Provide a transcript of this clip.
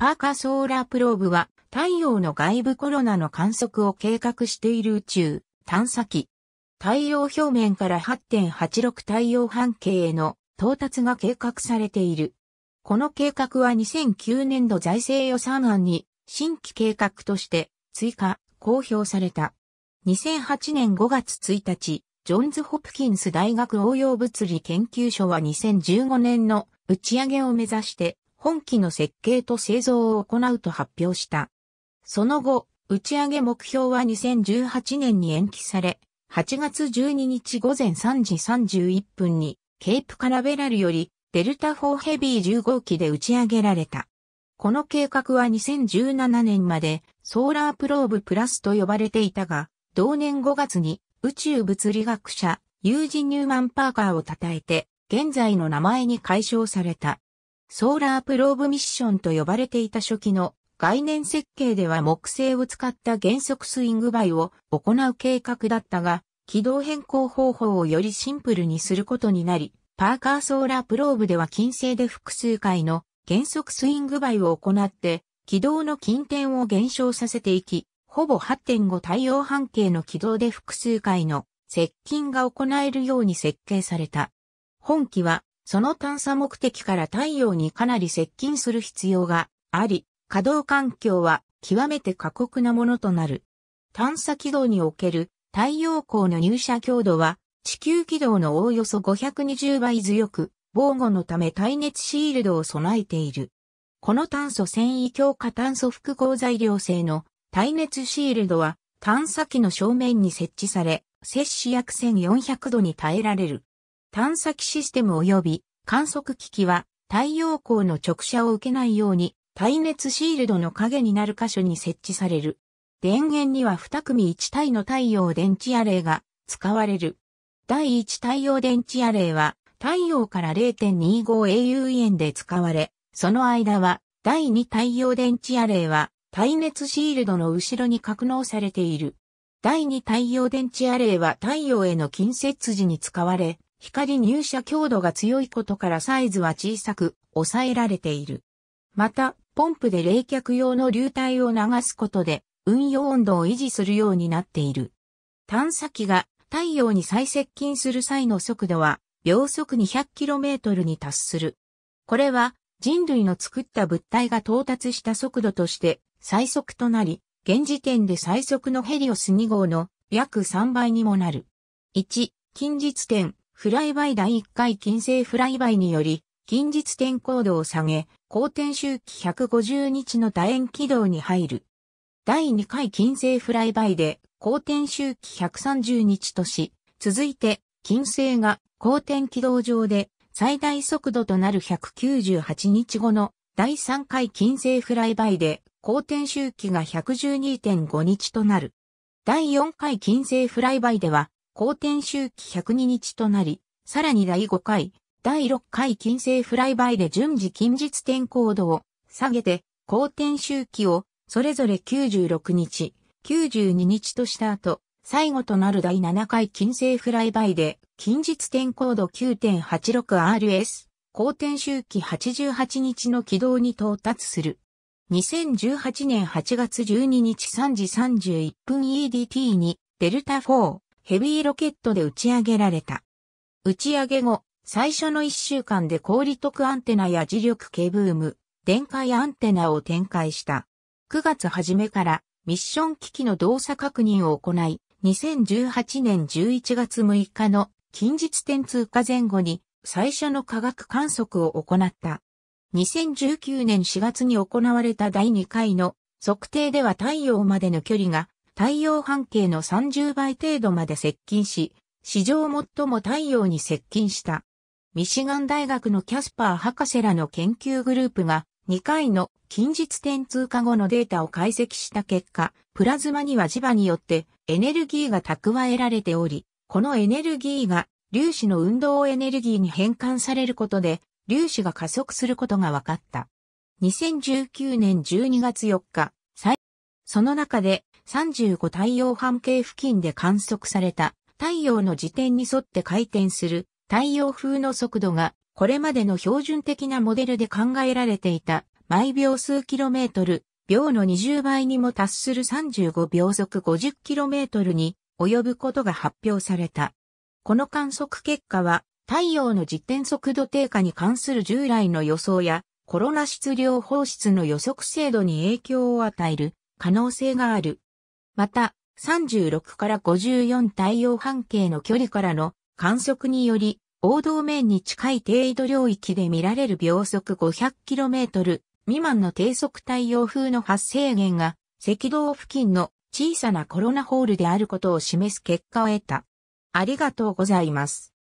パーカーソーラープローブは太陽の外部コロナの観測を計画している宇宙探査機。太陽表面から8.86太陽半径への到達が計画されている。この計画は2009年度財政予算案に新規計画として追加、公表された。2008年5月1日、ジョンズ・ホプキンス大学応用物理研究所は2015年の打ち上げを目指して本機の設計と製造を行うと発表した。その後、打ち上げ目標は2018年に延期され、8月12日午前3時31分に、ケープカラベラルより、デルタ4ヘビー10号機で打ち上げられた。この計画は2017年まで、ソーラープローブプラスと呼ばれていたが、同年5月に、宇宙物理学者、ユージ・ニューマン・パーカーを称えて、現在の名前に解消された。ソーラープローブミッションと呼ばれていた初期の概念設計では木星を使った原則スイングバイを行う計画だったが、軌道変更方法をよりシンプルにすることになり、パーカーソーラープローブでは金星で複数回の原則スイングバイを行って、軌道の近点を減少させていき、ほぼ8.5太陽半径の軌道で複数回の接近が行えるように設計された。本機はその探査目的から太陽にかなり接近する必要があり、稼働環境は極めて過酷なものとなる。探査軌道における太陽光の入射強度は地球軌道のおおよそ520倍強く、防護のため耐熱シールドを備えている。この炭素繊維強化炭素複合材料製の耐熱シールドは探査機の正面に設置され、摂氏約1400度に耐えられる。探査機システム及び観測機器は太陽光の直射を受けないように耐熱シールドの影になる箇所に設置される。電源には2組1体の太陽電池アレイが使われる。第1太陽電池アレイは太陽から0.25 au 円で使われ、その間は第2太陽電池アレイは耐熱シールドの後ろに格納されている。第2太陽電池アレイは太陽への近接時に使われ、光入射強度が強いことからサイズは小さく抑えられている。また、ポンプで冷却用の流体を流すことで運用温度を維持するようになっている。探査機が太陽に最接近する際の速度は秒速 200km に達する。これは人類の作った物体が到達した速度として最速となり、現時点で最速のヘリオス2号の約3倍にもなる。1、近日点、フライバイ第1回金星フライバイにより、近日天高度を下げ、公転周期150日の楕円軌道に入る。第2回金星フライバイで、公転周期130日とし、続いて、金星が公転軌道上で最大速度となる198日後の第3回金星フライバイで、公転周期が112.5日となる。第4回金星フライバイでは、公転周期102日となり、さらに第5回、第6回金星フライバイで順次近日天高度を下げて、公転周期をそれぞれ96日、92日とした後、最後となる第7回金星フライバイで、近日天高度 9.86RS、公転周期88日の軌道に到達する。2018年8月12日3時31分 EDT に、デルタ4、ヘビーロケットで打ち上げられた。打ち上げ後、最初の1週間で氷徳得アンテナや磁力系ブーム、電解アンテナを展開した。9月初めからミッション機器の動作確認を行い、2018年11月6日の近日点通過前後に最初の科学観測を行った。2019年4月に行われた第2回の測定では太陽までの距離が太陽半径の30倍程度まで接近し、史上最も太陽に接近した。ミシガン大学のキャスパー博士らの研究グループが2回の近日点通過後のデータを解析した結果、プラズマには磁場によってエネルギーが蓄えられており、このエネルギーが粒子の運動エネルギーに変換されることで粒子が加速することが分かった。2019年12月4日、その中で35太陽半径付近で観測された太陽の時点に沿って回転する太陽風の速度がこれまでの標準的なモデルで考えられていた毎秒数キロメートル、秒の20倍にも達する35秒速 50km に及ぶことが発表された。この観測結果は太陽の時点速度低下に関する従来の予想やコロナ質量放出の予測精度に影響を与える可能性がある。また、36から54太陽半径の距離からの観測により、王道面に近い低緯度領域で見られる秒速 500km 未満の低速太陽風の発生源が赤道付近の小さなコロナホールであることを示す結果を得た。ありがとうございます。